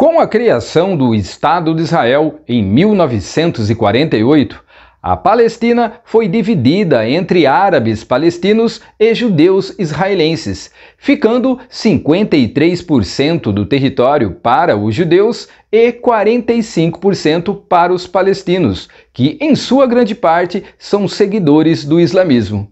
Com a criação do Estado de Israel em 1948, a Palestina foi dividida entre árabes palestinos e judeus israelenses, ficando 53% do território para os judeus e 45% para os palestinos, que em sua grande parte são seguidores do islamismo.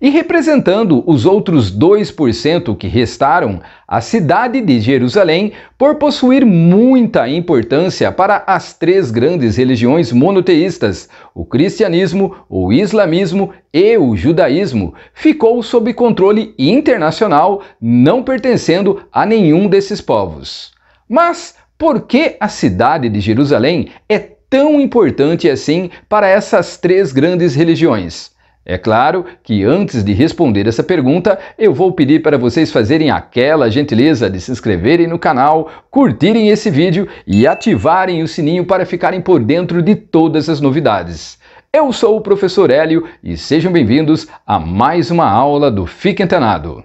E representando os outros 2% que restaram, a cidade de Jerusalém, por possuir muita importância para as três grandes religiões monoteístas, o cristianismo, o islamismo e o judaísmo, ficou sob controle internacional, não pertencendo a nenhum desses povos. Mas por que a cidade de Jerusalém é tão importante assim para essas três grandes religiões? É claro que antes de responder essa pergunta, eu vou pedir para vocês fazerem aquela gentileza de se inscreverem no canal, curtirem esse vídeo e ativarem o sininho para ficarem por dentro de todas as novidades. Eu sou o professor Hélio e sejam bem-vindos a mais uma aula do Fique Antenado.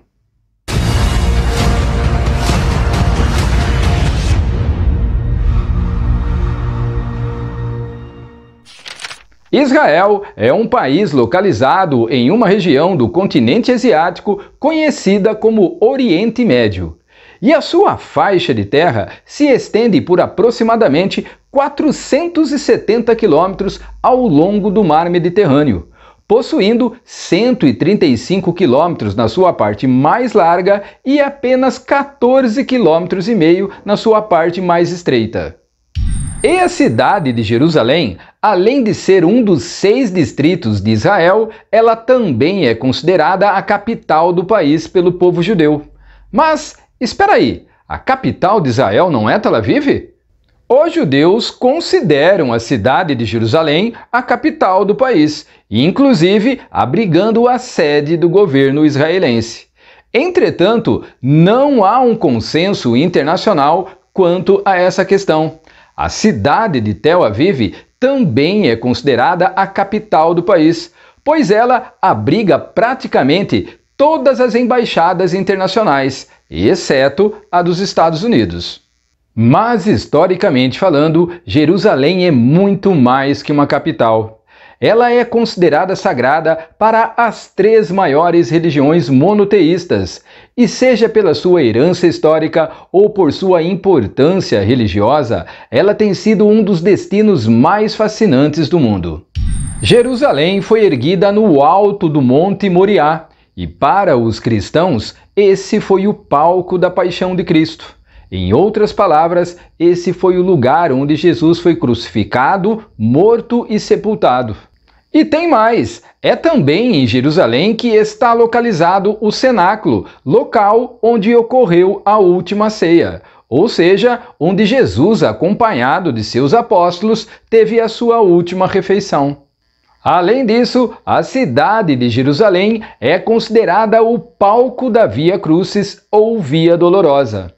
Israel é um país localizado em uma região do continente asiático conhecida como Oriente Médio. E a sua faixa de terra se estende por aproximadamente 470 quilômetros ao longo do Mar Mediterrâneo, possuindo 135 quilômetros na sua parte mais larga e apenas 14 quilômetros e meio na sua parte mais estreita. E a cidade de Jerusalém Além de ser um dos seis distritos de Israel, ela também é considerada a capital do país pelo povo judeu. Mas espera aí, a capital de Israel não é Tel Aviv? Os judeus consideram a cidade de Jerusalém a capital do país, inclusive abrigando a sede do governo israelense. Entretanto, não há um consenso internacional quanto a essa questão. A cidade de Tel Aviv também é considerada a capital do país, pois ela abriga praticamente todas as embaixadas internacionais, exceto a dos Estados Unidos. Mas historicamente falando, Jerusalém é muito mais que uma capital. Ela é considerada sagrada para as três maiores religiões monoteístas, e seja pela sua herança histórica ou por sua importância religiosa, ela tem sido um dos destinos mais fascinantes do mundo. Jerusalém foi erguida no alto do Monte Moriá, e para os cristãos, esse foi o palco da paixão de Cristo. Em outras palavras, esse foi o lugar onde Jesus foi crucificado, morto e sepultado. E tem mais! É também em Jerusalém que está localizado o cenáculo, local onde ocorreu a última ceia, ou seja, onde Jesus, acompanhado de seus apóstolos, teve a sua última refeição. Além disso, a cidade de Jerusalém é considerada o palco da Via Crucis ou Via Dolorosa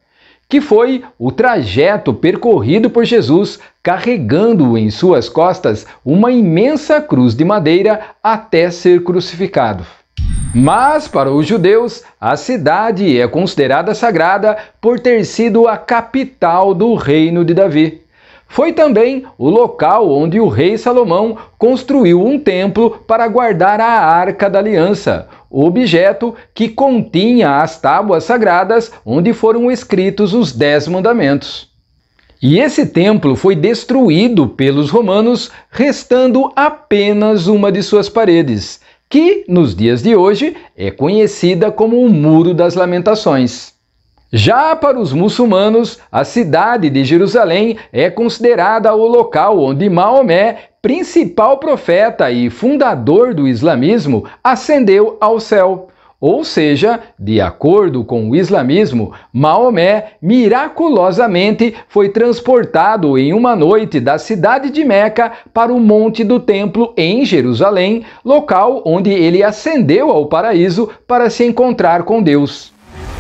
que foi o trajeto percorrido por Jesus, carregando em suas costas uma imensa cruz de madeira até ser crucificado. Mas, para os judeus, a cidade é considerada sagrada por ter sido a capital do reino de Davi. Foi também o local onde o rei Salomão construiu um templo para guardar a Arca da Aliança, o objeto que continha as tábuas sagradas onde foram escritos os Dez Mandamentos. E esse templo foi destruído pelos romanos, restando apenas uma de suas paredes, que, nos dias de hoje, é conhecida como o Muro das Lamentações. Já para os muçulmanos, a cidade de Jerusalém é considerada o local onde Maomé principal profeta e fundador do islamismo, ascendeu ao céu. Ou seja, de acordo com o islamismo, Maomé miraculosamente foi transportado em uma noite da cidade de Meca para o Monte do Templo em Jerusalém, local onde ele ascendeu ao paraíso para se encontrar com Deus.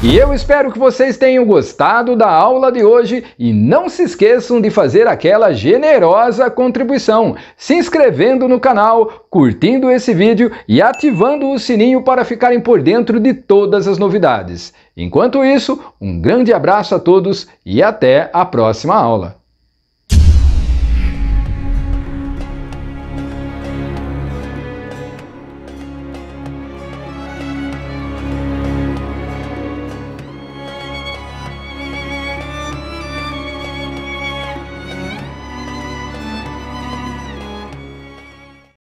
E eu espero que vocês tenham gostado da aula de hoje e não se esqueçam de fazer aquela generosa contribuição, se inscrevendo no canal, curtindo esse vídeo e ativando o sininho para ficarem por dentro de todas as novidades. Enquanto isso, um grande abraço a todos e até a próxima aula.